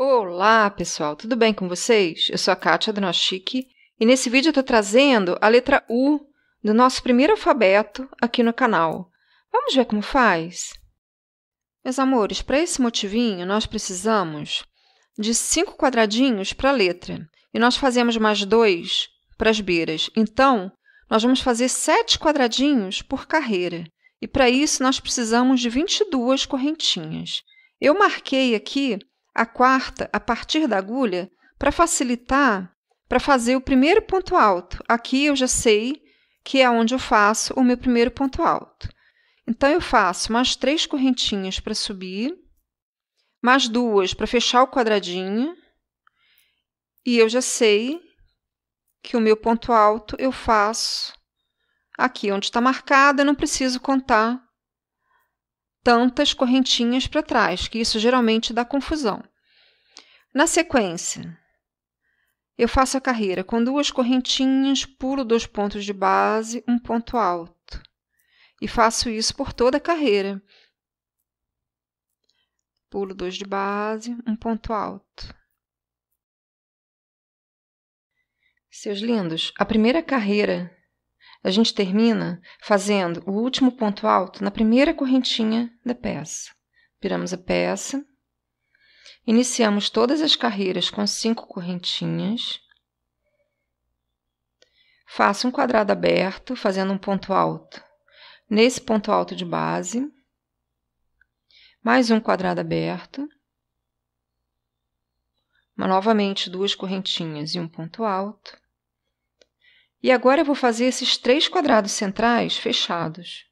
Olá, pessoal, tudo bem com vocês? Eu sou a Kátia Dranoschik e nesse vídeo eu estou trazendo a letra U do nosso primeiro alfabeto aqui no canal. Vamos ver como faz? Meus amores, para esse motivinho nós precisamos de cinco quadradinhos para a letra e nós fazemos mais dois para as beiras. Então, nós vamos fazer sete quadradinhos por carreira e para isso nós precisamos de 22 correntinhas. Eu marquei aqui a quarta a partir da agulha para facilitar para fazer o primeiro ponto alto. Aqui eu já sei que é onde eu faço o meu primeiro ponto alto. Então, eu faço mais três correntinhas para subir, mais duas para fechar o quadradinho, e eu já sei que o meu ponto alto eu faço aqui onde está marcada, não preciso contar tantas correntinhas para trás, que isso geralmente dá confusão. Na sequência, eu faço a carreira com duas correntinhas, pulo dois pontos de base, um ponto alto. E faço isso por toda a carreira. Pulo dois de base, um ponto alto. Seus lindos, a primeira carreira a gente termina fazendo o último ponto alto na primeira correntinha da peça. Viramos a peça, iniciamos todas as carreiras com cinco correntinhas. Faço um quadrado aberto, fazendo um ponto alto nesse ponto alto de base, mais um quadrado aberto, novamente duas correntinhas e um ponto alto. E agora eu vou fazer esses três quadrados centrais fechados.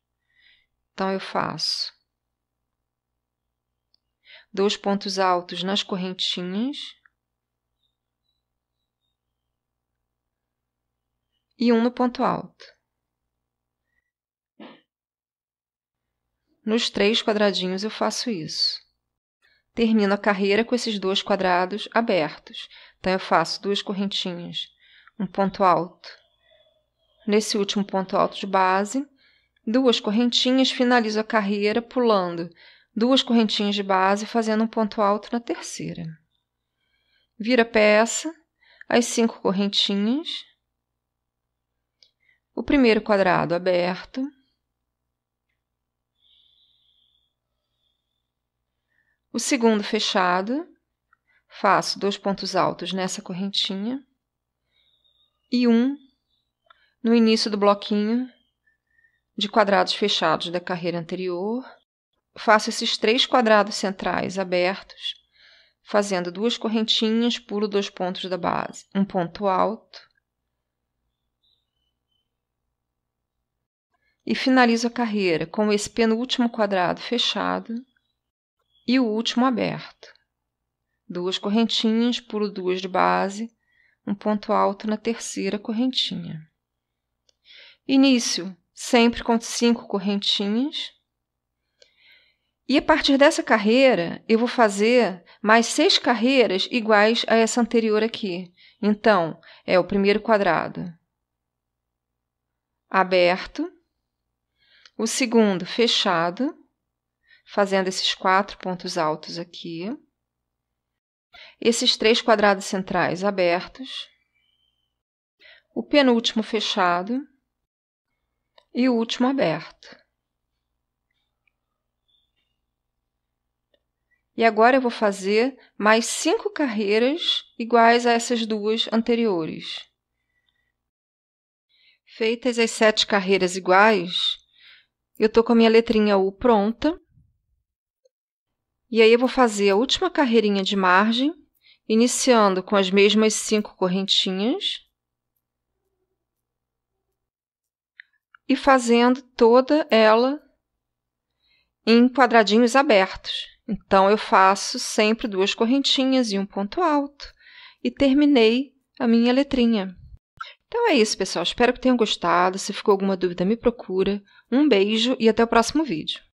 Então, eu faço dois pontos altos nas correntinhas e um no ponto alto. Nos três quadradinhos eu faço isso. Termino a carreira com esses dois quadrados abertos. Então, eu faço duas correntinhas, um ponto alto Nesse último ponto alto de base, duas correntinhas, finalizo a carreira pulando duas correntinhas de base, fazendo um ponto alto na terceira. Vira a peça, as cinco correntinhas, o primeiro quadrado aberto, o segundo fechado, faço dois pontos altos nessa correntinha e um no início do bloquinho de quadrados fechados da carreira anterior, faço esses três quadrados centrais abertos, fazendo duas correntinhas, pulo dois pontos da base, um ponto alto e finalizo a carreira com esse penúltimo quadrado fechado e o último aberto. Duas correntinhas, pulo duas de base, um ponto alto na terceira correntinha. Início sempre com cinco correntinhas. E a partir dessa carreira, eu vou fazer mais seis carreiras iguais a essa anterior aqui. Então, é o primeiro quadrado aberto, o segundo fechado, fazendo esses quatro pontos altos aqui, esses três quadrados centrais abertos, o penúltimo fechado, e o último aberto. E agora eu vou fazer mais cinco carreiras iguais a essas duas anteriores. Feitas as sete carreiras iguais, eu estou com a minha letrinha U pronta. E aí eu vou fazer a última carreirinha de margem, iniciando com as mesmas cinco correntinhas. e fazendo toda ela em quadradinhos abertos. Então eu faço sempre duas correntinhas e um ponto alto e terminei a minha letrinha. Então é isso, pessoal. Espero que tenham gostado. Se ficou alguma dúvida, me procura. Um beijo e até o próximo vídeo.